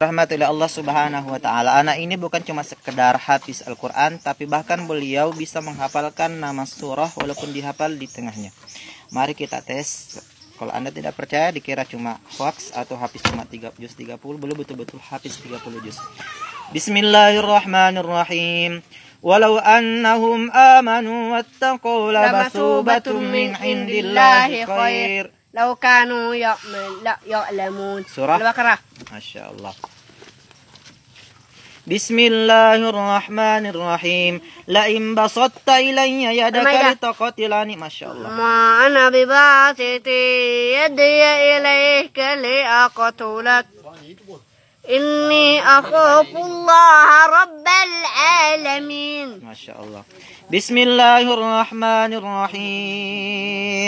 oleh Allah Subhanahu wa taala. Anak ini bukan cuma sekedar hafiz Al-Qur'an, tapi bahkan beliau bisa menghafalkan nama surah walaupun dihafal di tengahnya. Mari kita tes. Kalau Anda tidak percaya dikira cuma hoax atau hafiz cuma 3 juz 30, belum betul-betul hafiz 30 juz. Bismillahirrahmanirrahim. Walau annahum amanu wattaqu lamasubatu min indillahi khair. لو كانوا يؤمن لا يعلمون سورة البقرة ما شاء الله بسم الله الرحمن الرحيم لئن بسطت إلي يدك لتقتلني ما شاء الله ما أنا بباسط يدي إليك لأقتلك إني أخاف الله رب العالمين ما شاء الله بسم الله الرحمن الرحيم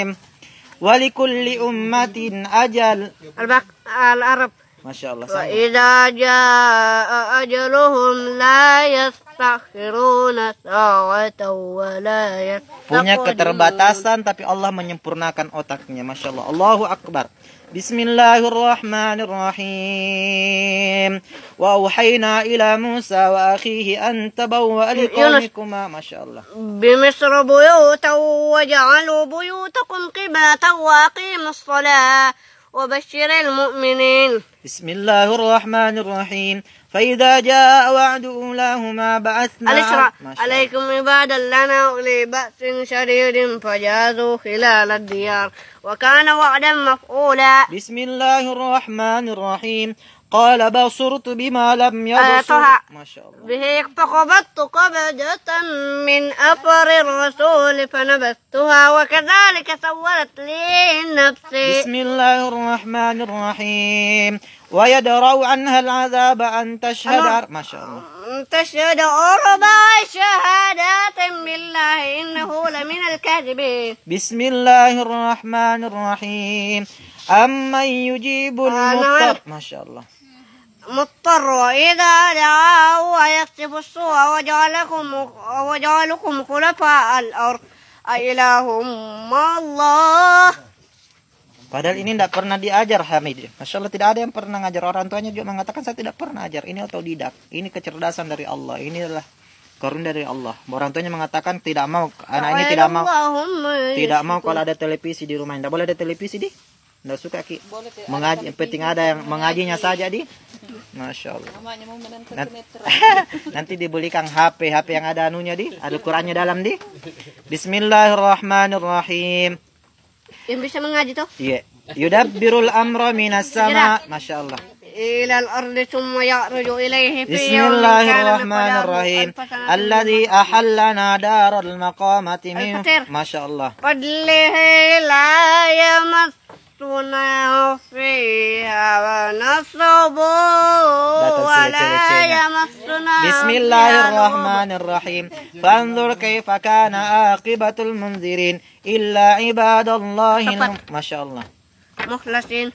walikulli ummatin ajal al al-arab Masya Allah Wa idha jaa ajaluhum la yastakhiruna sa'atan wa la Punya keterbatasan tapi Allah menyempurnakan otaknya Masya Allah Allahu Akbar بسم الله الرحمن الرحيم وأوحينا إلى موسى وأخيه أن تبوأ لقومكما ما شاء الله بمصر بيوتا وجعلوا بيوتكم قباتا وأقيموا الصلاة وبشر المؤمنين بسم الله الرحمن الرحيم فإذا جاء وعد أولاهما بعثنا الإسراء عليكم عبادا لنا أولي بأس شديد فجازوا خلال الديار وكان وعدا مفعولا بسم الله الرحمن الرحيم قال بصرت بما لم يبصر آه، ما شاء الله به فقبضت قبضة من أثر الرسول فنبذتها وكذلك سولت لي نفسي بسم الله الرحمن الرحيم ويدروا عنها العذاب أن تشهد ما شاء الله أن تشهد أربع شهادات بالله إنه لمن الكاذبين بسم الله الرحمن الرحيم أمن يجيب المضطر ما شاء الله مضطر وإذا دعاه ويكتب السوء وجعلكم, وجعلكم خلفاء الأرض أإله مع الله Padahal ini tidak pernah diajar Hamid. Masya Allah tidak ada yang pernah ngajar orang tuanya juga mengatakan saya tidak pernah ajar. Ini otodidak. Ini kecerdasan dari Allah. Ini adalah karunia dari Allah. Orang tuanya mengatakan tidak mau anak ini tidak mau tidak mau kalau ada televisi di rumah. Tidak boleh ada televisi di Nggak suka ki. Mengaji, penting ada yang mengajinya saja di. Masya Allah. Nanti, nanti dibelikan HP, HP yang ada anunya di, ada Qurannya dalam di. Bismillahirrahmanirrahim. Yang bisa mengaji tuh? Iya. Yeah. Yudabbirul amra minas sama. Iya. Masya Allah. إلى الأرض ثم يخرج إليه في masya allah الرحمن الرحيم الذي بسم الله الرحمن الرحيم فانظر كيف كان عاقبة المنذرين إلا عباد الله ما شاء الله مخلصين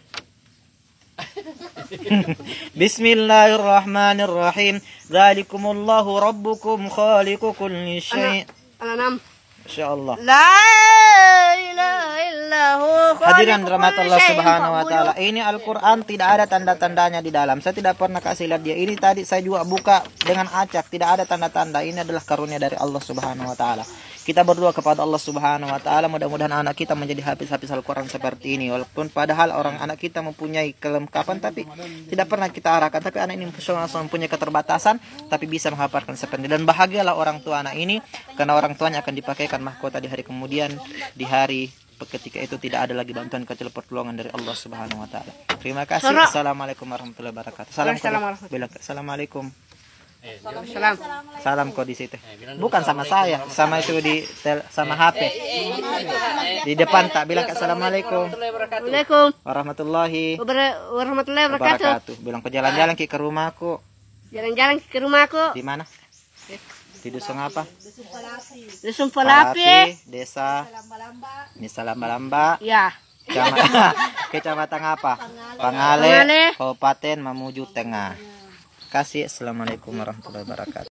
بسم الله الرحمن الرحيم ذلكم الله ربكم خالق كل شيء أنا, أنا ما شاء الله لا Hadirin rahmat Allah Subhanahu wa taala. Ini Al-Qur'an tidak ada tanda-tandanya di dalam. Saya tidak pernah kasih lihat dia. Ini tadi saya juga buka dengan acak, tidak ada tanda-tanda. Ini adalah karunia dari Allah Subhanahu wa taala. Kita berdoa kepada Allah Subhanahu wa taala mudah-mudahan anak kita menjadi habis habis Al-Qur'an seperti ini. Walaupun padahal orang anak kita mempunyai kelengkapan tapi tidak pernah kita arahkan, tapi anak ini mempunyai keterbatasan tapi bisa menghafalkan seperti ini. Dan bahagialah orang tua anak ini karena orang tuanya akan dipakaikan mahkota di hari kemudian di hari ketika itu tidak ada lagi bantuan kecuali pertolongan dari Allah Subhanahu wa taala. Terima kasih. Assalamualaikum warahmatullahi wabarakatuh. Salam Assalamualaikum. Eh, Salam. Salam kok di situ. Eh, Bukan sama saya, sama itu di tel, sama HP. Eh, di depan tak bilang assalamualaikum. Waalaikumsalam. Warahmatullahi wabarakatuh. Bilang ke jalan-jalan ke rumahku. Jalan-jalan ke rumahku. Di mana? Palati Dusun apa? Dusun Palati. Desa Nisa Lamba-Lamba. Ya. Kecamatan apa? Pangale, Kabupaten Mamuju Tengah. Kasih. Assalamualaikum warahmatullahi wabarakatuh.